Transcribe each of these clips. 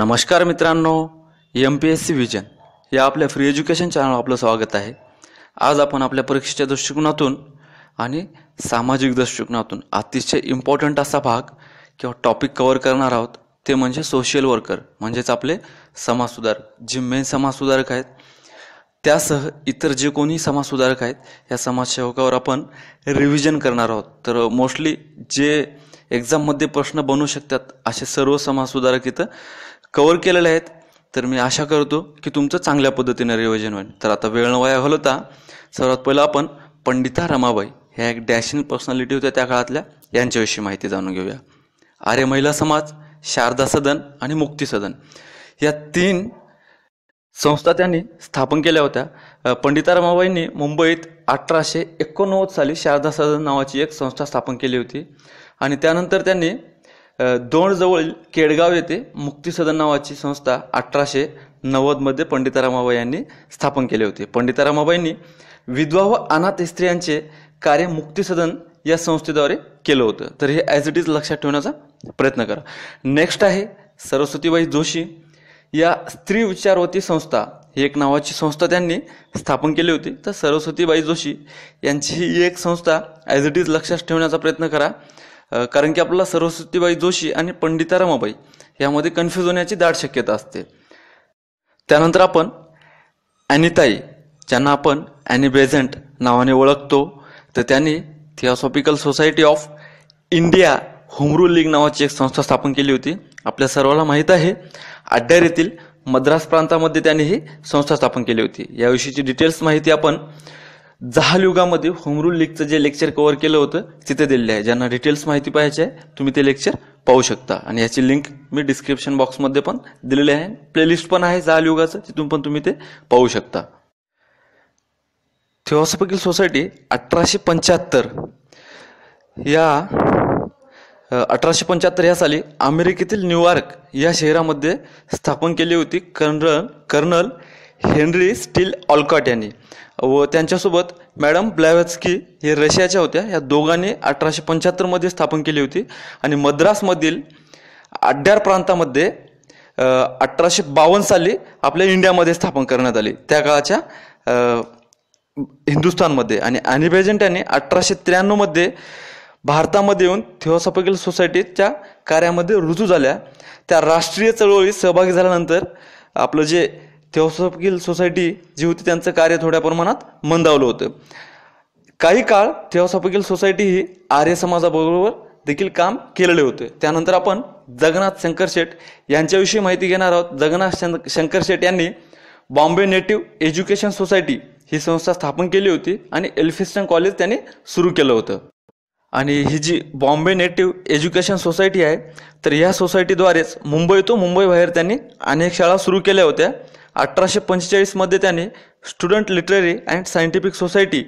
नमस्कार मित्रांनो M P S C vision या आपल्या फ्री एज्युकेशन चॅनल आपलं स्वागत आहे आज आपण आपल्या परीक्षेच्या दृष्टिकोनातून आणि सामाजिक दृष्टिकोनातून अतिशय इम्पॉर्टंट असा भाग किंवा टॉपिक कवर करणार आहोत ते म्हणजे सोशल वर्कर म्हणजेच आपले समाजसुधारक जे मेन समाजसुधारक आहेत त्यासह इतर जे कोणी समाजसुधारक आहेत या समाजसेवकावर आपण रिव्हिजन करणार आहोत तर मोस्टली जे एक्झाममध्ये प्रश्न बनू शकतात असे सर्व समाजसुधारक इथं कवर केलेले आहेत तर मी आशा करतो की तुमचं चांगल्या पद्धतीने रिव्हिजन होईल तर आता वेळ वाया होता सर्वात पहिलं आपण पंडिता रमाबाई ह्या एक डॅशिंग पर्सनॅलिटी होत्या त्या काळातल्या यांच्याविषयी माहिती जाणून घेऊया आर्य महिला समाज शारदा सदन आणि मुक्ती सदन या तीन संस्था त्यांनी स्थापन केल्या होत्या पंडिता रमाबाईंनी मुंबईत अठराशे एकोणनव्वद साली शारदा सदन नावाची एक संस्था स्थापन केली होती आणि त्यानंतर त्यांनी दोन जवळील केडगाव येथे मुक्तीसदन नावाची संस्था अठराशे नव्वदमध्ये पंडितारामाबाई यांनी स्थापन केले होते पंडितारामाबाईंनी विधवा व अनाथ स्त्रियांचे कार्य मुक्तीसदन या संस्थेद्वारे केलं होतं तर हे ॲज इट इज लक्षात ठेवण्याचा प्रयत्न करा नेक्स्ट आहे सरस्वतीबाई जोशी या स्त्री विचारवती संस्था ही एक नावाची संस्था त्यांनी स्थापन केली होती तर सरस्वतीबाई जोशी यांची ही एक संस्था ॲज इट इज लक्षात ठेवण्याचा प्रयत्न करा कारण की आपला सरस्वतीबाई जोशी आणि पंडिता रमाबाई यामध्ये कन्फ्युज होण्याची दाट शक्यता असते त्यानंतर आपण अनिताई ज्यांना आपण अॅनी बेझंट नावाने ओळखतो तर त्यांनी theosophical society of India home rule league नावाची एक संस्था स्थापन केली होती आपल्या सर्वांना माहीत आहे अड्ड्यार येथील मद्रास प्रांतामध्ये त्यांनी ही संस्था स्थापन केली होती याविषयीची डिटेल्स माहिती आपण जहाल युगामध्ये होमरूल लीगचं जे लेक्चर कव्हर केलं होतं तिथे दिलेलं आहे ज्यांना डिटेल्स माहिती पाहिजे आहे तुम्ही ते लेक्चर पाहू शकता आणि याची लिंक मी डिस्क्रिप्शन बॉक्समध्ये पण दिलेली आहे प्लेलिस्ट पण आहे जहाल युगाचं तिथून पण तुम्ही ते पाहू शकता थिओसॉफिकल सोसायटी अठराशे पंच्याहत्तर या अठराशे पंच्याहत्तर या साली अमेरिकेतील न्यूयॉर्क या शहरामध्ये स्थापन केली होती colonel colonel Henry Steel Olcott यांनी व त्यांच्यासोबत मॅडम ब्लॅवस्की हे रशियाच्या होत्या या दोघांनी अठराशे पंच्याहत्तरमध्ये स्थापन केली होती आणि मद्रासमधील अड्ड्यार प्रांतामध्ये अठराशे बावन्न साली आपल्या इंडियामध्ये स्थापन करण्यात आली त्या काळाच्या हिंदुस्थानमध्ये आणि अनिबेजंट यांनी अठराशे त्र्याण्णवमध्ये भारतामध्ये येऊन थिओसॉफिकल सोसायटीच्या कार्यामध्ये रुजू झाल्या त्या राष्ट्रीय चळवळीत सहभागी झाल्यानंतर आपलं जे थिओसॉफिकल सोसायटी जी होती त्यांचं कार्य थोड्या प्रमाणात मंदावलं होतं काही काळ थिओसॉफिकल सोसायटी ही आर्य समाजाबरोबर देखील काम केलेले होते त्यानंतर आपण जगनाथ शंकर शेठ यांच्याविषयी माहिती घेणार आहोत जगनाथ शंकर शेठ यांनी बॉम्बे नेटिव्ह एज्युकेशन सोसायटी ही संस्था स्थापन केली होती आणि एल्फिस्टन कॉलेज त्यांनी सुरू केलं होतं आणि ही जी बॉम्बे नेटिव्ह एज्युकेशन सोसायटी आहे तर या सोसायटीद्वारेच मुंबई तो मुंबईबाहेर त्यांनी अनेक शाळा सुरू केल्या होत्या अठराशे पंचेचाळीसमध्ये त्याने student literary and scientific society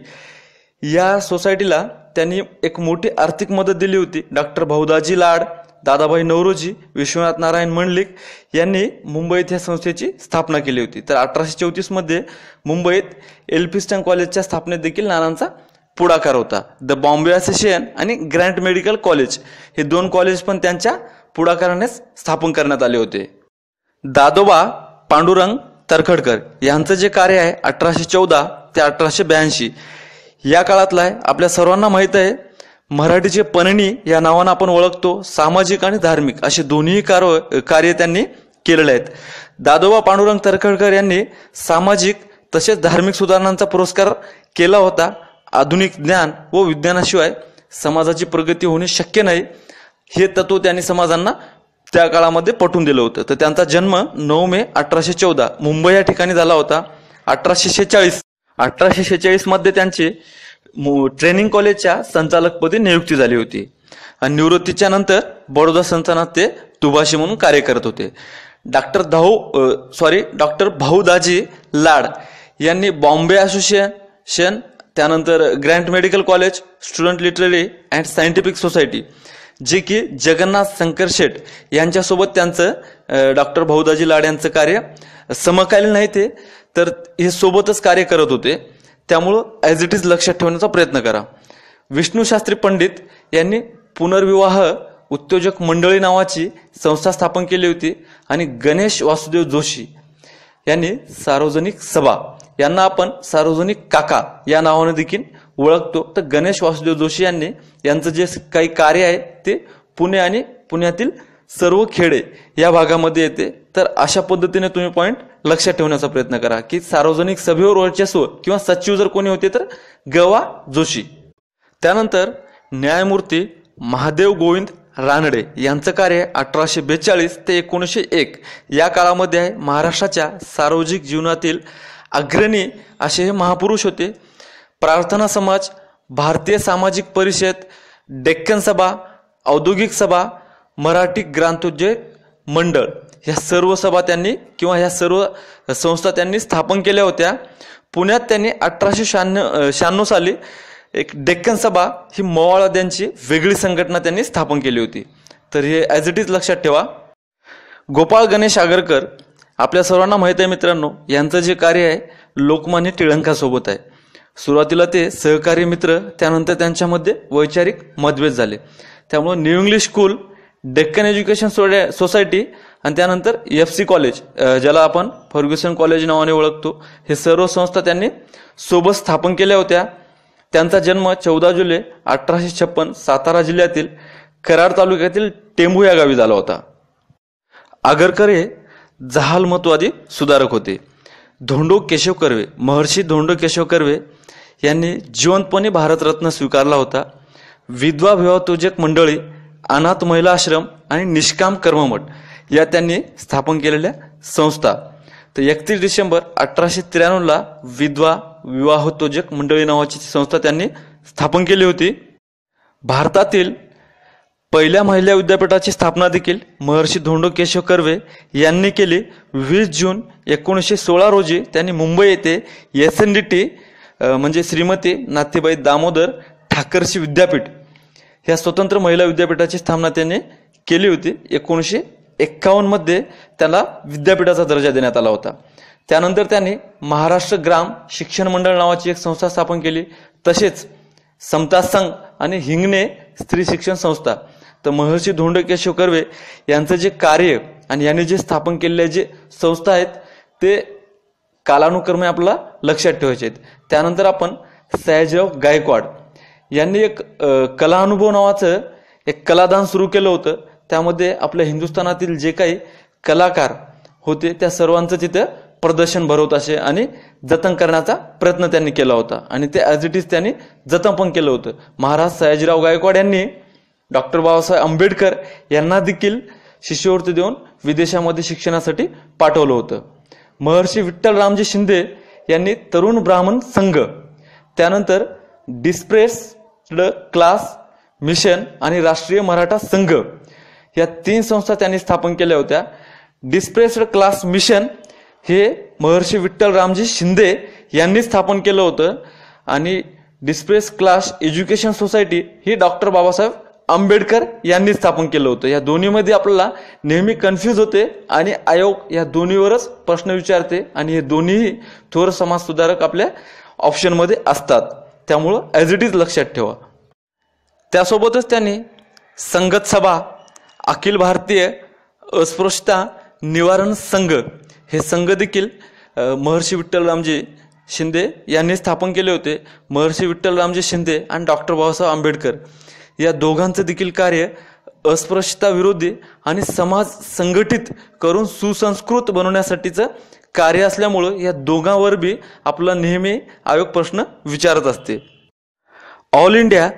या सोसायटीला त्यांनी एक मोठी आर्थिक मदत दिली होती डॉक्टर भाऊदाजी लाड दादाभाई नवरोजी विश्वनाथ नारायण मंडलिक यांनी मुंबईत ह्या संस्थेची स्थापना केली होती तर अठराशे चौतीसमध्ये मुंबईत एल्फिस्टन कॉलेजच्या स्थापनेत देखील नानांचा पुढाकार होता द बॉम्बे असोसिएशन आणि ग्रँट मेडिकल कॉलेज हे दोन कॉलेज पण त्यांच्या पुढाकारानेच स्थापन करण्यात आले होते दादोबा पांडुरंग तरखडकर यांचं जे कार्य आहे अठराशे चौदा ते अठराशे ब्याऐंशी या काळातला आहे आपल्या सर्वांना माहीत आहे मराठीचे पणनी या नावानं आपण ओळखतो सामाजिक आणि धार्मिक असे दोन्ही कार्य कार्य त्यांनी केलेले आहेत दादोबा पांडुरंग तरखडकर यांनी सामाजिक तसेच धार्मिक सुधारणांचा पुरस्कार केला होता आधुनिक ज्ञान व विज्ञानाशिवाय समाजाची प्रगती होणे शक्य नाही हे तत्व त्यांनी समाजांना त्या काळामध्ये पटून दिलं होतं तर त्यांचा जन्म नऊ मे अठराशे चौदा मुंबई या ठिकाणी झाला होता अठराशे शेहेचाळीस अठराशे शेहेचाळीस मध्ये त्यांचे ट्रेनिंग कॉलेजच्या संचालकपदी नियुक्ती झाली होती आणि निवृत्तीच्या नंतर बडोदा संस्थानात ते तुभाषी म्हणून कार्य करत होते doctor Bhau sorry doctor Daji Lad यांनी बॉम्बे असोसिएशन त्यानंतर Grant medical college student literary and scientific society जे की जगन्नाथ शंकर शेठ यांच्यासोबत त्यांचं डॉक्टर भाऊदाजी लाड यांचं कार्य समकालीन नाही ते तर हे सोबतच कार्य करत होते त्यामुळं ॲज इट इज लक्षात ठेवण्याचा प्रयत्न करा विष्णूशास्त्री पंडित यांनी पुनर्विवाह उद्योजक मंडळी नावाची संस्था स्थापन केली होती आणि गणेश वासुदेव जोशी यांनी सार्वजनिक सभा यांना आपण सार्वजनिक काका या नावाने देखील ओळखतो तर गणेश वासुदेव जोशी यांनी यांचं जे काही कार्य आहे ते पुणे आणि पुण्यातील सर्व खेडे या भागामध्ये येते तर अशा पद्धतीने तुम्ही पॉईंट लक्षात ठेवण्याचा प्रयत्न करा की सार्वजनिक सभेवर वर्चस्व किंवा सचिव जर कोणी होते तर गवा जोशी त्यानंतर न्यायमूर्ती महादेव गोविंद रानडे यांचं कार्य अठराशे बेचाळीस ते एकोणीसशे एक या काळामध्ये आहे महाराष्ट्राच्या सार्वजनिक जीवनातील अग्रणी असे हे महापुरुष होते प्रार्थना समाज भारतीय सामाजिक परिषद डेक्कन सभा औद्योगिक सभा मराठी ग्रांथोद्योग मंडळ ह्या सर्व सभा त्यांनी किंवा ह्या सर्व संस्था त्यांनी स्थापन केल्या होत्या पुण्यात त्यांनी अठराशे शहाण्णव शहाण्णव साली एक डेक्कन सभा ही मवाळवाद्यांची वेगळी संघटना त्यांनी स्थापन केली होती तर हे ॲज इट इज लक्षात ठेवा गोपाळ गणेश आगरकर आपल्या सर्वांना माहीत आहे मित्रांनो यांचं जे कार्य आहे लोकमान्य टिळंकासोबत आहे सुरुवातीला ते सहकारी मित्र त्यानंतर त्यांच्यामध्ये वैचारिक मतभेद झाले त्यामुळे new English school Deccan education society आणि त्यानंतर एफ सी कॉलेज ज्याला आपण फर्ग्युसन कॉलेज नावाने ओळखतो हे सर्व संस्था त्यांनी सोबत स्थापन केल्या होत्या त्यांचा जन्म चौदा जुलै अठराशे छप्पन सातारा जिल्ह्यातील कराड तालुक्यातील टेंभूया या गावी झाला होता आगरकर हे जहालमतवादी सुधारक होते धोंडो केशव कर्वे महर्षी धोंडो केशव कर्वे यांनी जिवंतपणे भारतरत्न स्वीकारला होता विधवा विवाहतोजक मंडळी अनाथ महिला आश्रम आणि निष्काम कर्ममठ या त्यांनी स्थापन केलेल्या संस्था तर एकतीस डिसेंबर अठराशे त्र्याण्णवला विधवा विवाहोत्तोजक मंडळी नावाची संस्था त्यांनी स्थापन केली होती भारतातील पहिल्या महिला विद्यापीठाची स्थापना देखील महर्षी धोंडो केशव कर्वे यांनी केली वीस जून एकोणीसशे सोळा रोजी त्यांनी मुंबई येथे एस एन डी टी म्हणजे श्रीमती नाथीबाई दामोदर ठाकरशी विद्यापीठ ह्या स्वतंत्र महिला विद्यापीठाची स्थापना त्यांनी केली होती एकोणीसशे एक्कावन्नमध्ये त्याला विद्यापीठाचा दर्जा देण्यात आला होता त्यानंतर त्यांनी महाराष्ट्र ग्राम शिक्षण मंडळ नावाची एक संस्था स्थापन केली तसेच समता संघ आणि हिंगणे स्त्री शिक्षण संस्था तर महर्षी धोंड केशव कर्वे यांचं जे कार्य आणि यांनी जे स्थापन केलेले जे संस्था आहेत ते कालानुक्रमे आपला लक्षात ठेवायचे आहेत त्यानंतर आपण सयाजीराव गायकवाड यांनी एक कला अनुभव नावाचं एक कलादान सुरू केलं होतं त्यामध्ये आपल्या हिंदुस्थानातील जे काही कलाकार होते त्या सर्वांचं तिथं प्रदर्शन भरवत असे आणि जतन करण्याचा प्रयत्न त्यांनी केला होता आणि ते ॲज इट इज त्यांनी जतन पण केलं होतं महाराज सयाजीराव गायकवाड यांनी डॉक्टर बाबासाहेब आंबेडकर यांना देखील शिष्यवृत्ती देऊन विदेशामध्ये शिक्षणासाठी पाठवलं होतं महर्षी विठ्ठल रामजी शिंदे यांनी तरुण ब्राह्मण संघ त्यानंतर डिस्प्रेस्ड क्लास मिशन आणि राष्ट्रीय मराठा संघ या तीन संस्था त्यांनी स्थापन केल्या होत्या डिस्प्रेस्ड क्लास मिशन हे महर्षी विठ्ठल रामजी शिंदे यांनी स्थापन केलं होतं आणि डिस्प्रेस क्लास एज्युकेशन सोसायटी ही डॉक्टर बाबासाहेब आंबेडकर यांनी स्थापन केलं होतं या दोन्हीमध्ये आपल्याला नेहमी कन्फ्यूज होते आणि आयोग या दोन्हीवरच प्रश्न विचारते आणि हे दोन्हीही थोर समाजसुधारक आपल्या ऑप्शनमध्ये असतात त्यामुळं ॲज इट इज लक्षात ठेवा त्यासोबतच त्यांनी संगत सभा अखिल भारतीय अस्पृश्यता निवारण संघ हे संघ देखील महर्षी विठ्ठलरामजी शिंदे यांनी स्थापन केले होते महर्षी विठ्ठलरामजी शिंदे आणि डॉक्टर बाबासाहेब आंबेडकर या दोघांचं देखील कार्य अस्पृश्यता विरोधी आणि समाज संघटित करून सुसंस्कृत बनवण्यासाठीचं कार्य असल्यामुळं या दोघांवर बी आपला नेहमी आयोग प्रश्न विचारत असते ऑल इंडिया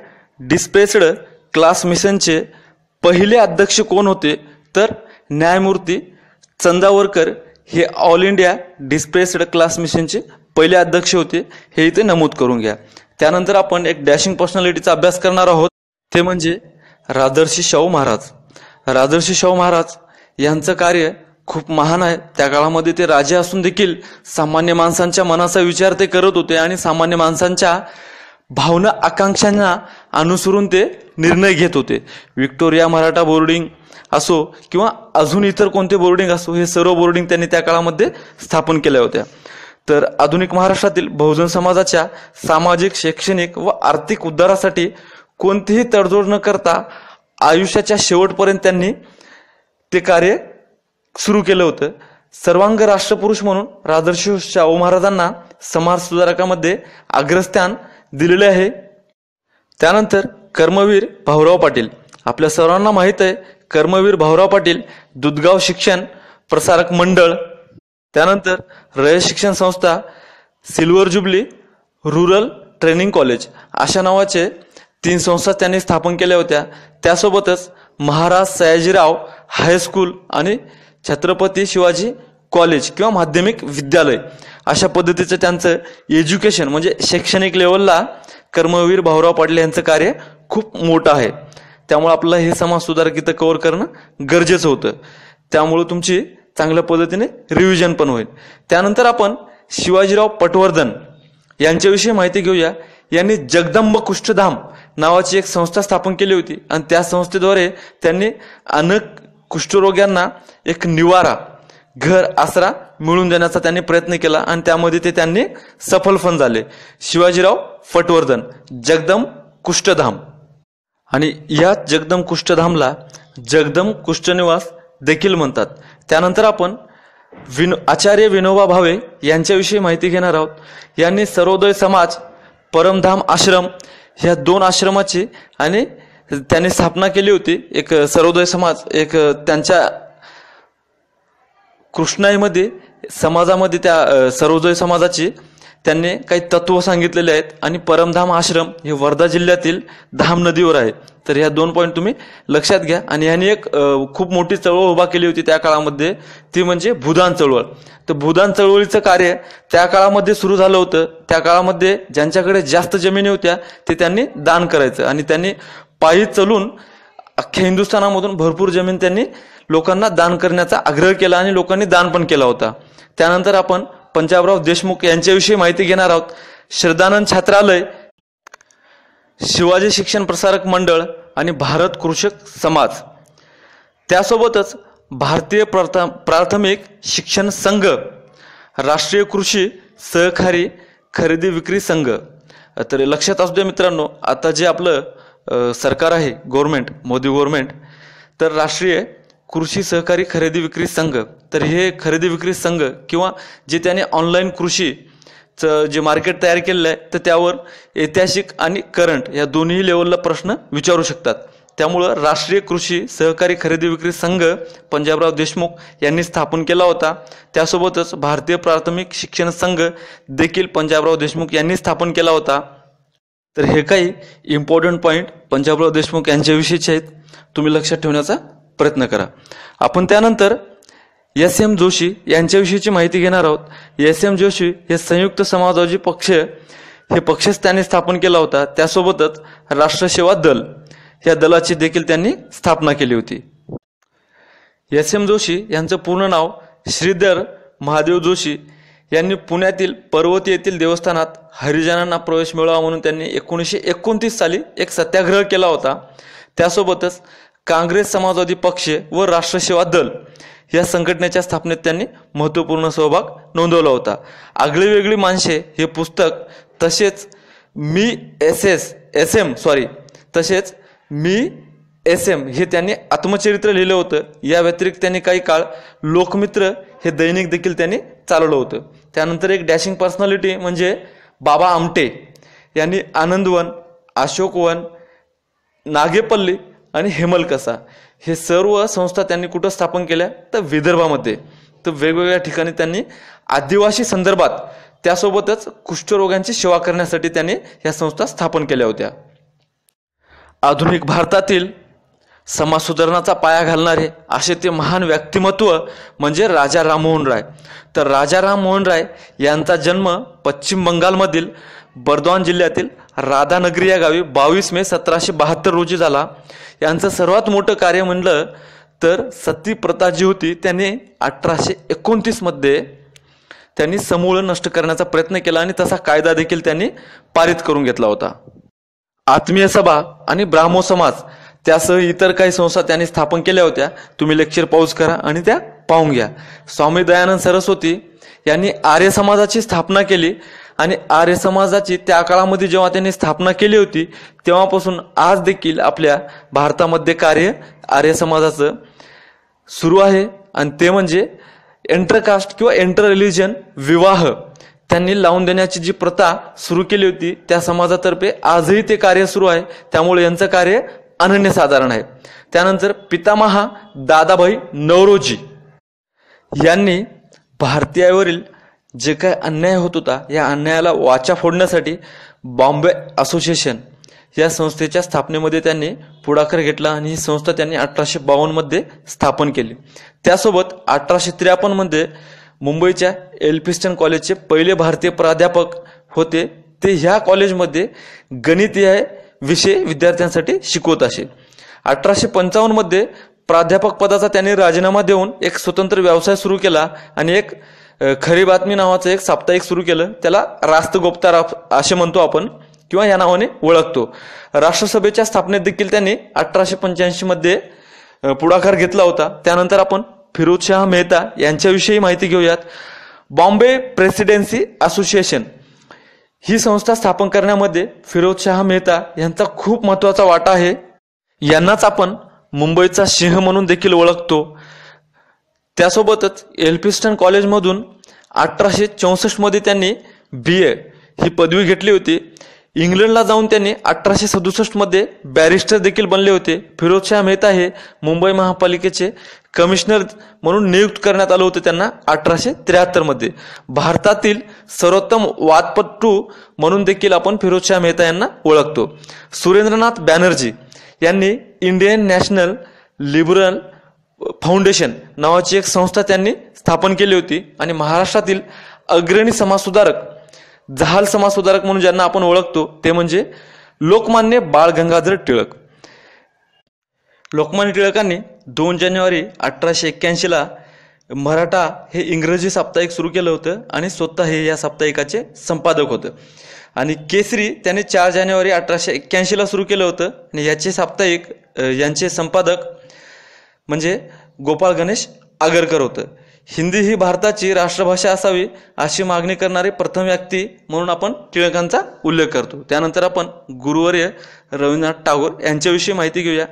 डिस्पेस्ड क्लास मिशनचे पहिले अध्यक्ष कोण होते तर न्यायमूर्ती चंदावरकर हे ऑल इंडिया डिस्प्रेस्ड क्लास मिशनचे पहिले अध्यक्ष होते हे इथे नमूद करून घ्या त्यानंतर आपण एक डॅशिंग पर्सनॅलिटीचा अभ्यास करणार आहोत ते म्हणजे राजर्षी शाहू महाराज राजर्षी शाहू महाराज यांचं कार्य खूप महान आहे त्या काळामध्ये ते राजे असून देखील सामान्य माणसांच्या मनाचा विचार ते करत होते आणि सामान्य माणसांच्या भावना आकांक्षांना अनुसरून ते निर्णय घेत होते विक्टोरिया मराठा बोर्डिंग असो किंवा अजून इतर कोणते बोर्डिंग असो हे सर्व बोर्डिंग त्यांनी त्या काळामध्ये स्थापन केल्या होत्या तर आधुनिक महाराष्ट्रातील बहुजन समाजाच्या सामाजिक शैक्षणिक व आर्थिक उद्धारासाठी कोणतीही तडजोड न करता आयुष्याच्या शेवटपर्यंत त्यांनी ते कार्य सुरू केलं होतं सर्वांग राष्ट्रपुरुष म्हणून राजर्षी शाहू महाराजांना समाज सुधारकामध्ये अग्रस्थान दिलेले आहे त्यानंतर कर्मवीर भाऊराव पाटील आपल्या सर्वांना माहीत आहे कर्मवीर भाऊराव पाटील दुधगाव शिक्षण प्रसारक मंडळ त्यानंतर रय शिक्षण संस्था silver jubilee rural training college अशा नावाचे तीन संस्था त्यांनी स्थापन केल्या होत्या त्यासोबतच महाराज सयाजीराव हायस्कूल आणि छत्रपती शिवाजी कॉलेज किंवा माध्यमिक विद्यालय अशा पद्धतीचं त्यांचं एज्युकेशन म्हणजे शैक्षणिक लेवलला कर्मवीर भाऊराव पाटील यांचं कार्य खूप मोठं आहे त्यामुळे आपलं हे समाज सुधारक कव्हर करणं गरजेचं होतं त्यामुळं तुमची चांगल्या पद्धतीने रिव्हिजन पण होईल त्यानंतर आपण शिवाजीराव पटवर्धन यांच्याविषयी माहिती घेऊया यांनी जगदंब कुष्ठधाम नावाची एक संस्था स्थापन केली होती आणि त्या संस्थेद्वारे त्यांनी अनेक कुष्ठरोग्यांना एक निवारा घर आसरा मिळून देण्याचा त्यांनी प्रयत्न केला आणि त्यामध्ये ते त्यांनी सफल फन झाले शिवाजीराव फटवर्धन जगदंब कुष्ठधाम आणि या जगदम कुष्ठधामला जगदम कुष्ठनिवास देखील म्हणतात त्यानंतर आपण विनो आचार्य विनोबा भावे यांच्याविषयी माहिती घेणार आहोत यांनी सर्वोदय समाज परमधाम आश्रम ह्या दोन आश्रमाची आणि त्यांनी स्थापना केली होती एक सर्वोदय समाज एक त्यांच्या कृष्णाईमध्ये समाजामध्ये त्या सर्वोदय समाजाची त्यांनी काही तत्व सांगितलेले आहेत आणि परमधाम आश्रम हे वर्धा जिल्ह्यातील धाम नदीवर आहे तर ह्या दोन पॉईंट तुम्ही लक्षात घ्या आणि ह्यांनी एक खूप मोठी चळवळ उभा केली होती त्या काळामध्ये ती म्हणजे भूदान चळवळ तर भूदान चळवळीचं कार्य त्या काळामध्ये सुरू झालं होतं त्या काळामध्ये ज्यांच्याकडे जास्त जमिनी होत्या ते त्यांनी दान करायचं आणि त्यांनी पायी चलून अख्ख्या हिंदुस्थानामधून भरपूर जमीन त्यांनी लोकांना दान करण्याचा आग्रह केला आणि लोकांनी दान पण केला होता त्यानंतर आपण पंजाबराव देशमुख यांच्याविषयी माहिती घेणार आहोत श्रद्धानंद छात्रालय शिवाजी शिक्षण प्रसारक मंडळ आणि भारत कृषक समाज त्यासोबतच भारतीय प्रथा प्राथमिक शिक्षण संघ राष्ट्रीय कृषी सहकारी खरेदी विक्री संघ तर लक्षात असू द्या मित्रांनो आता जे आपलं सरकार आहे गव्हर्मेंट मोदी गव्हर्मेंट तर राष्ट्रीय कृषी सहकारी खरेदी विक्री संघ तर हे खरेदी विक्री संघ किंवा जे त्याने ऑनलाईन कृषी जे मार्केट तयार केलेलं आहे तर त्यावर ऐतिहासिक आणि करंट या दोन्ही लेवलला प्रश्न विचारू शकतात त्यामुळं राष्ट्रीय कृषी सहकारी खरेदी विक्री संघ पंजाबराव देशमुख यांनी स्थापन केला होता त्यासोबतच भारतीय प्राथमिक शिक्षण संघ देखील पंजाबराव देशमुख यांनी स्थापन केला होता तर हे काही इम्पॉर्टंट पॉईंट पंजाबराव देशमुख यांच्याविषयीचे आहेत तुम्ही लक्षात ठेवण्याचा प्रयत्न करा आपण त्यानंतर एस एम जोशी यांच्याविषयीची माहिती घेणार आहोत एस एम जोशी हे संयुक्त समाजवादी पक्ष हे पक्षच त्यांनी स्थापन केला होता त्यासोबतच राष्ट्रसेवा दल या दलाची देखील त्यांनी स्थापना केली होती एस एम जोशी यांचं पूर्ण नाव श्रीधर महादेव जोशी यांनी पुण्यातील पर्वती येथील देवस्थानात हरिजनांना प्रवेश मिळावा म्हणून त्यांनी एकोणीसशे एकोणतीस साली एक सत्याग्रह केला होता त्यासोबतच काँग्रेस समाजवादी पक्ष व राष्ट्र सेवा दल या संघटनेच्या स्थापनेत त्यांनी महत्त्वपूर्ण सहभाग नोंदवला होता वेगळी माणसे हे पुस्तक तसेच मी S S S M sorry तसेच मी एस एम हे त्यांनी आत्मचरित्र लिहिलं होतं या व्यतिरिक्त त्यांनी काही काळ लोकमित्र हे दैनिक देखील त्यांनी चालवलं होतं त्यानंतर एक डॅशिंग पर्सनॅलिटी म्हणजे बाबा आमटे यांनी आनंदवन अशोकवन नागेपल्ली आणि हेमलकसा हे सर्व संस्था त्यांनी कुठं स्थापन केल्या तर विदर्भामध्ये तर वेगवेगळ्या ठिकाणी त्यांनी आदिवासी संदर्भात त्यासोबतच कुष्ठरोगांची सेवा करण्यासाठी त्यांनी ह्या संस्था स्थापन केल्या होत्या आधुनिक भारतातील समाजसुधारणाचा पाया घालणारे असे ते महान व्यक्तिमत्व म्हणजे राजा राममोहन राय तर राजा राममोहन राय यांचा जन्म पश्चिम बंगालमधील बर्दवान जिल्ह्यातील राधानगरी या गावी बावीस मे सतराशे बहात्तर रोजी झाला यांचं सर्वात मोठं कार्य म्हणलं तर सती प्रथा जी होती त्याने अठराशे एकोणतीसमध्ये त्यांनी समूळ नष्ट करण्याचा प्रयत्न केला आणि तसा कायदा देखील त्यांनी पारित करून घेतला होता आत्मीय सभा आणि ब्राह्मो समाज त्यासह इतर काही संस्था त्यांनी स्थापन केल्या होत्या तुम्ही लेक्चर पाऊस करा आणि त्या पाहून घ्या स्वामी दयानंद सरस्वती यांनी आर्य समाजाची स्थापना केली आणि आर्य समाजाची त्या काळामध्ये जेव्हा त्यांनी स्थापना केली होती तेव्हापासून आज देखील आपल्या भारतामध्ये कार्य आर्य समाजाचं सुरू आहे आणि ते म्हणजे एंटरकास्ट किंवा एंटर रिलिजन विवाह त्यांनी लावून देण्याची जी प्रथा सुरू केली होती त्या समाजातर्फे आजही ते कार्य सुरू आहे त्यामुळे यांचं कार्य अनन्यसाधारण आहे त्यानंतर पितामहा दादाभाई नवरोजी यांनी भारतीयावरील जे काय अन्याय होत होता या अन्यायाला वाचा फोडण्यासाठी बॉम्बे असोसिएशन या संस्थेच्या स्थापनेमध्ये त्यांनी पुढाकार घेतला आणि ही संस्था त्यांनी अठराशे बावन्नमध्ये स्थापन केली त्यासोबत अठराशे त्रेपन्नमध्ये मुंबईच्या एल्फिस्टन कॉलेजचे पहिले भारतीय प्राध्यापक होते ते ह्या कॉलेजमध्ये गणित या विषय विद्यार्थ्यांसाठी शिकवत असे अठराशे पंचावन्नमध्ये प्राध्यापक पदाचा त्यांनी राजीनामा देऊन एक स्वतंत्र व्यवसाय सुरू केला आणि एक खरी बातमी नावाचं एक साप्ताहिक सुरू केलं त्याला रास्त गोप्तार असे म्हणतो आपण किंवा या नावाने ओळखतो राष्ट्रसभेच्या स्थापनेत देखील त्यांनी अठराशे पंच्याऐंशी मध्ये पुढाकार घेतला होता त्यानंतर आपण फिरोजशाह मेहता यांच्याविषयी माहिती घेऊयात बॉम्बे प्रेसिडेन्सी असोसिएशन ही संस्था स्थापन करण्यामध्ये फिरोजशाह मेहता यांचा खूप महत्वाचा वाटा आहे यांनाच आपण मुंबईचा सिंह म्हणून देखील ओळखतो त्यासोबतच एल्फिस्टन कॉलेजमधून अठराशे चौसष्टमध्ये त्यांनी बी ए ही पदवी घेतली होती इंग्लंडला जाऊन त्यांनी अठराशे सदुसष्टमध्ये बॅरिस्टर देखील बनले होते फिरोजशाह मेहता हे मुंबई महापालिकेचे कमिशनर म्हणून नियुक्त करण्यात आलं होतं त्यांना अठराशे त्र्याहत्तरमध्ये भारतातील सर्वोत्तम वादपटू म्हणून देखील आपण फिरोजशाह मेहता यांना ओळखतो सुरेंद्रनाथ बॅनर्जी यांनी इंडियन नॅशनल लिबरल फाउंडेशन नावाची एक संस्था त्यांनी स्थापन केली होती आणि महाराष्ट्रातील अग्रणी समाजसुधारक जहाल समाजसुधारक म्हणून ज्यांना आपण ओळखतो ते म्हणजे लोकमान्य बाळ गंगाधर टिळक लोकमान्य टिळकांनी दोन जानेवारी अठराशे एक्क्याऐंशीला मराठा हे इंग्रजी साप्ताहिक सुरू केलं होतं आणि स्वतः हे या साप्ताहिकाचे संपादक होतं आणि केसरी त्यांनी चार जानेवारी अठराशे एक्क्याऐंशीला सुरू केलं होतं आणि याचे साप्ताहिक यांचे संपादक म्हणजे गोपाळ गणेश आगरकर होतं हिंदी ही भारताची राष्ट्रभाषा असावी अशी मागणी करणारी प्रथम व्यक्ती म्हणून आपण टिळकांचा उल्लेख करतो त्यानंतर आपण गुरुवर्य रवींद्रनाथ टागोर यांच्याविषयी माहिती घेऊया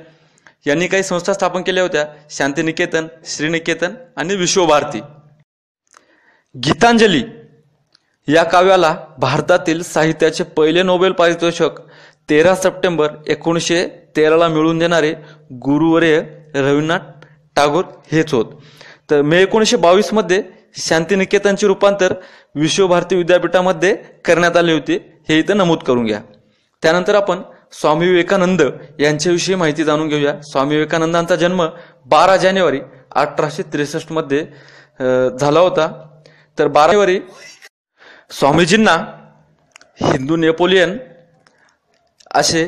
यांनी काही संस्था स्थापन केल्या होत्या शांतिनिकेतन श्रीनिकेतन आणि विश्वभारती गीतांजली या काव्याला भारतातील साहित्याचे पहिले नोबेल पारितोषिक तेरा सप्टेंबर एकोणीसशे तेराला मिळून देणारे गुरुवर्य रवींद्रनाथ टागोर हेच होत तर मे एकोणीसशे बावीसमध्ये शांतिनिकेतनचे रूपांतर विश्वभारती विद्यापीठामध्ये करण्यात आले होते हे इथं नमूद करून घ्या त्यानंतर आपण स्वामी विवेकानंद यांच्याविषयी माहिती जाणून घेऊया स्वामी विवेकानंदांचा जन्म बारा जानेवारी अठराशे त्रेसष्टमध्ये झाला होता तर बारा जानेवारी स्वामीजींना हिंदू नेपोलियन असे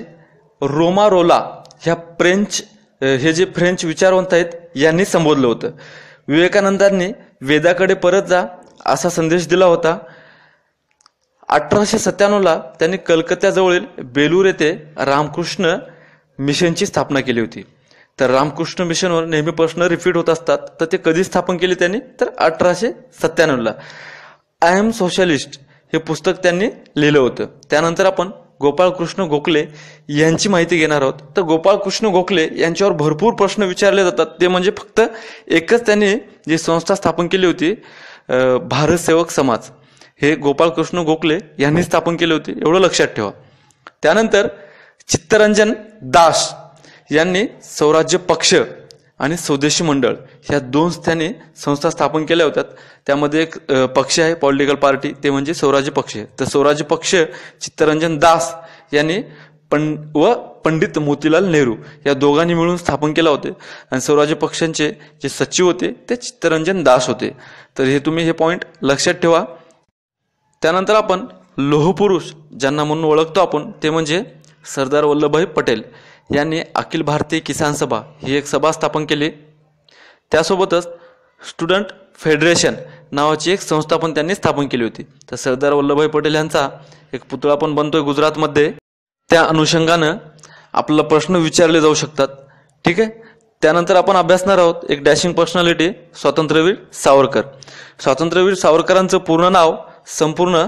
रोमारोला ह्या फ्रेंच हे जे फ्रेंच विचारवंत आहेत यांनी संबोधलं होतं विवेकानंदांनी वेदाकडे परत जा असा संदेश दिला होता अठराशे सत्त्याण्णवला त्यांनी कलकत्त्याजवळील बेलूर येथे रामकृष्ण मिशनची स्थापना केली होती तर रामकृष्ण मिशनवर नेहमी प्रश्न रिपीट होत असतात तर ते कधी स्थापन केले त्यांनी तर अठराशे सत्त्याण्णवला आय एम सोशलिस्ट हे पुस्तक त्यांनी लिहिलं होतं त्यानंतर आपण गोपाळकृष्ण गोखले यांची माहिती घेणार आहोत तर गोपाळकृष्ण गोखले यांच्यावर भरपूर प्रश्न विचारले जातात ते म्हणजे फक्त एकच त्यांनी जी संस्था स्थापन केली होती भारत सेवक समाज हे गोपाळकृष्ण गोखले यांनी स्थापन केले होते एवढं लक्षात ठेवा त्यानंतर चित्तरंजन दास यांनी स्वराज्य पक्ष आणि स्वदेशी मंडळ ह्या दोन स्थाने संस्था स्थापन केल्या होत्या त्यामध्ये एक पक्ष आहे पॉलिटिकल पार्टी ते म्हणजे स्वराज्य पक्ष तर स्वराज्य पक्ष चित्तरंजन दास यांनी पण व पंडित मोतीलाल नेहरू या दोघांनी मिळून स्थापन केला होते आणि स्वराज्य पक्षांचे जे सचिव होते ते चित्तरंजन दास होते तर हे तुम्ही हे पॉईंट लक्षात ठेवा त्यानंतर आपण लोहपुरुष ज्यांना म्हणून ओळखतो आपण ते म्हणजे सरदार वल्लभभाई पटेल यांनी अखिल भारतीय किसान सभा ही एक सभा स्थापन केली त्यासोबतच स्टुडंट फेडरेशन नावाची एक संस्था पण त्यांनी स्थापन केली होती तर सरदार वल्लभभाई पटेल यांचा एक पुतळा पण बनतोय गुजरातमध्ये त्या अनुषंगानं आपला प्रश्न विचारले जाऊ शकतात ठीक आहे त्यानंतर आपण अभ्यासणार आहोत एक डॅशिंग पर्सनॅलिटी स्वातंत्र्यवीर सावरकर स्वातंत्र्यवीर सावरकरांचं पूर्ण नाव संपूर्ण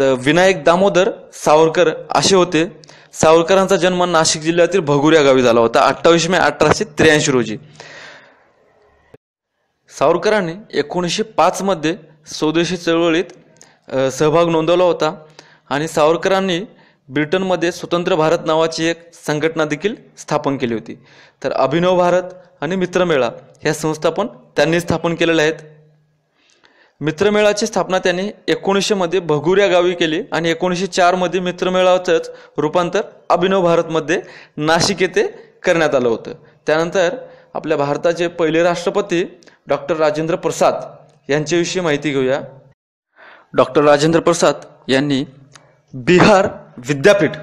तर विनायक दामोदर सावरकर असे होते सावरकरांचा जन्म नाशिक जिल्ह्यातील भगुऱ्या गावी झाला होता अठ्ठावीस मे अठराशे त्र्याऐंशी रोजी सावरकरांनी एकोणीसशे पाचमध्ये स्वदेशी चळवळीत सहभाग नोंदवला होता आणि सावरकरांनी ब्रिटनमध्ये स्वतंत्र भारत नावाची एक संघटना देखील स्थापन केली होती तर अभिनव भारत आणि मित्रमेळा ह्या संस्था पण त्यांनी स्थापन केलेल्या आहेत मित्रमेळाची स्थापना त्यांनी एकोणीसशे मध्ये भगुऱ्या गावी केली आणि एकोणीसशे चार मध्ये मित्रमेळाचंच रूपांतर अभिनव भारतमध्ये नाशिक येथे करण्यात आलं होतं त्यानंतर आपल्या भारताचे पहिले राष्ट्रपती डॉक्टर राजेंद्र प्रसाद यांच्याविषयी माहिती घेऊया डॉक्टर राजेंद्र प्रसाद यांनी बिहार विद्यापीठ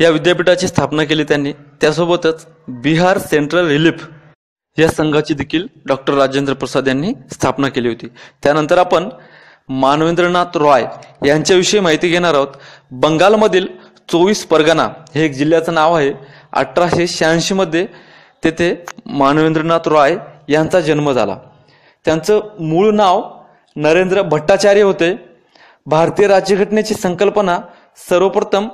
या विद्यापीठाची स्थापना केली त्यांनी त्यासोबतच बिहार सेंट्रल रिलीफ या संघाची देखील डॉक्टर राजेंद्र प्रसाद यांनी स्थापना केली होती त्यानंतर आपण मानवेंद्रनाथ रॉय यांच्याविषयी माहिती घेणार आहोत बंगालमधील चोवीस परगणा हे एक जिल्ह्याचं नाव आहे अठराशे शहाऐंशीमध्ये तेथे मानवेंद्रनाथ रॉय यांचा जन्म झाला त्यांचं मूळ नाव नरेंद्र भट्टाचार्य होते भारतीय राज्यघटनेची संकल्पना सर्वप्रथम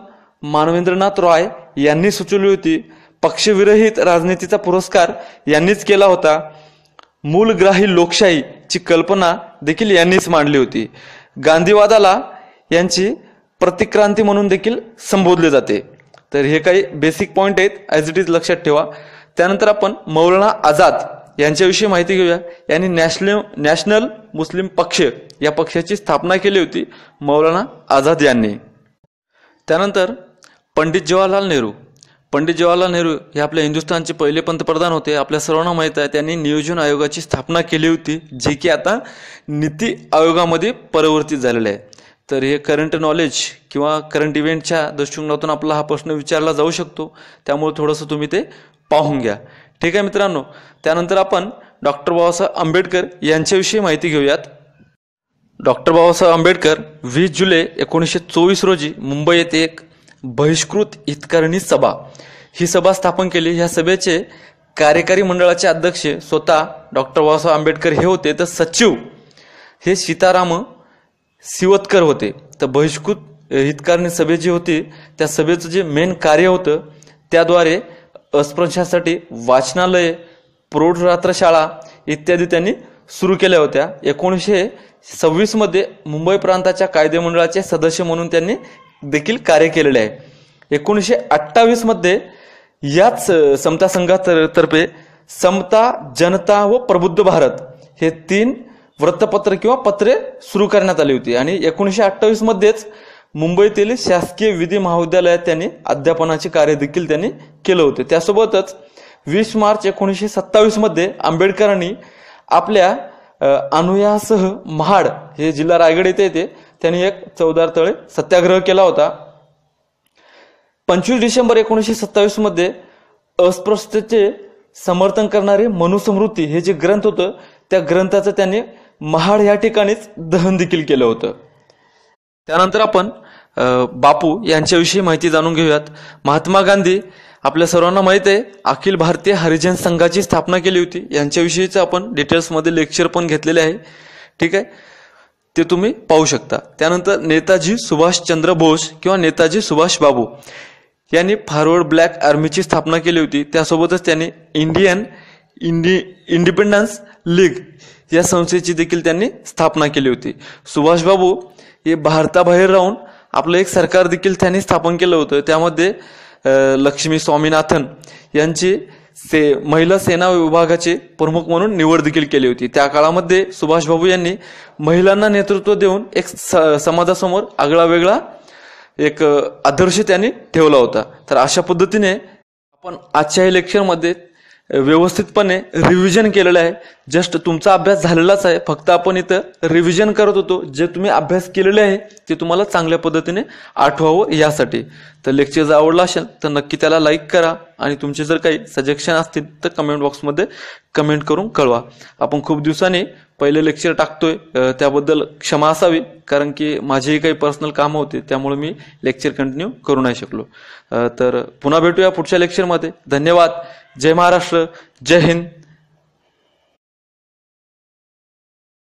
मानवेंद्रनाथ रॉय यांनी सुचवली होती पक्षविरहित राजनीतीचा पुरस्कार यांनीच केला होता मूलग्राही लोकशाहीची कल्पना देखील यांनीच मांडली होती गांधीवादाला यांची प्रतिक्रांती म्हणून देखील संबोधले जाते तर हे काही बेसिक पॉईंट आहेत ॲज इट इज लक्षात ठेवा त्यानंतर आपण मौलाना आझाद यांच्याविषयी माहिती घेऊया यांनी नॅशनल नॅशनल मुस्लिम पक्ष या पक्षाची स्थापना केली होती मौलाना आझाद यांनी त्यानंतर पंडित जवाहरलाल नेहरू पंडित जवाहरलाल नेहरू हे आपल्या हिंदुस्थानचे पहिले पंतप्रधान होते आपल्या सर्वांना माहीत आहे त्यांनी नियोजन आयोगाची स्थापना केली होती जे की आता नीती आयोगामध्ये परिवर्तित झालेलं आहे तर हे करंट नॉलेज किंवा करंट इव्हेंटच्या दृष्टिकोनातून आपला हा प्रश्न विचारला जाऊ शकतो त्यामुळे थोडंसं तुम्ही ते पाहून घ्या ठीक आहे मित्रांनो त्यानंतर आपण डॉक्टर बाबासाहेब आंबेडकर यांच्याविषयी माहिती घेऊयात डॉक्टर बाबासाहेब आंबेडकर वीस जुलै एकोणीसशे चोवीस रोजी मुंबई येथे एक बहिष्कृत हितकारिणी सभा ही सभा स्थापन केली ह्या सभेचे कार्यकारी मंडळाचे अध्यक्ष स्वतः डॉक्टर बाबासाहेब आंबेडकर हे होते तर सचिव हे सीताराम सिवतकर होते तर बहिष्कृत हितकारिणी सभे जी होती त्या सभेचं जे मेन कार्य होतं त्याद्वारे अस्पृश्यासाठी वाचनालये प्रौढरात्र शाळा इत्यादी त्यांनी सुरू केल्या होत्या एकोणीसशे सव्वीसमध्ये मुंबई प्रांताच्या कायदेमंडळाचे सदस्य म्हणून त्यांनी देखील कार्य केलेले आहे एकोणीसशे अठ्ठावीस मध्ये याच समता संघातर्फे समता जनता व प्रबुद्ध भारत हे तीन वृत्तपत्र किंवा पत्रे सुरू करण्यात आली होती आणि एकोणीसशे अठ्ठावीस मध्येच मुंबईतील शासकीय विधी महाविद्यालयात त्यांनी अध्यापनाचे कार्य देखील त्यांनी केलं होते त्यासोबतच वीस मार्च एकोणीसशे सत्तावीस मध्ये आंबेडकरांनी आपल्या अनुयासह महाड हे जिल्हा रायगड येथे येते त्यांनी एक चौदार तळे सत्याग्रह केला होता पंचवीस डिसेंबर एकोणीसशे सत्तावीस मध्ये अस्पृश्यतेचे समर्थन करणारे मनुस्मृती हे जे ग्रंथ होतं त्या ग्रंथाचं त्यांनी महाड या ठिकाणीच दहन देखील केलं होतं त्यानंतर आपण बापू यांच्याविषयी माहिती जाणून घेऊयात महात्मा गांधी आपल्या सर्वांना माहित आहे अखिल भारतीय हरिजन संघाची स्थापना केली होती यांच्याविषयीचं आपण डिटेल्समध्ये लेक्चर पण घेतलेले आहे ठीक आहे ते तुम्ही पाहू शकता त्यानंतर नेताजी सुभाषचंद्र बोस किंवा नेताजी सुभाष बाबू यांनी फॉरवर्ड ब्लॅक आर्मीची स्थापना केली होती त्यासोबतच त्यांनी इंडियन इंडि इंडिपेंडन्स लीग या संस्थेची देखील त्यांनी स्थापना केली होती सुभाषबाबू हे भारताबाहेर राहून आपलं एक सरकार देखील त्यांनी स्थापन केलं होतं त्यामध्ये लक्ष्मी स्वामीनाथन यांची से महिला सेना विभागाचे प्रमुख म्हणून निवड देखील केली होती त्या काळामध्ये सुभाष बाबू यांनी महिलांना नेतृत्व देऊन एक समाजासमोर आगळा वेगळा एक आदर्श त्यांनी ठेवला होता तर अशा पद्धतीने आपण आजच्या लेक्चरमध्ये व्यवस्थितपणे रिव्हिजन केलेलं आहे जस्ट तुमचा अभ्यास झालेलाच आहे फक्त आपण इथं रिव्हिजन करत होतो जे तुम्ही अभ्यास केलेले आहे ते तुम्हाला चांगल्या पद्धतीने आठवावं यासाठी तर लेक्चर जर आवडला असेल तर नक्की त्याला लाईक करा आणि तुमचे जर काही सजेशन असतील तर कमेंट बॉक्समध्ये कमेंट करून कळवा आपण खूप दिवसांनी पहिले लेक्चर टाकतोय त्याबद्दल क्षमा असावी कारण की माझेही काही पर्सनल कामं होते त्यामुळे मी लेक्चर कंटिन्यू करू नाही शकलो तर पुन्हा भेटूया पुढच्या लेक्चरमध्ये धन्यवाद जय महाराष्ट्र जय हिंद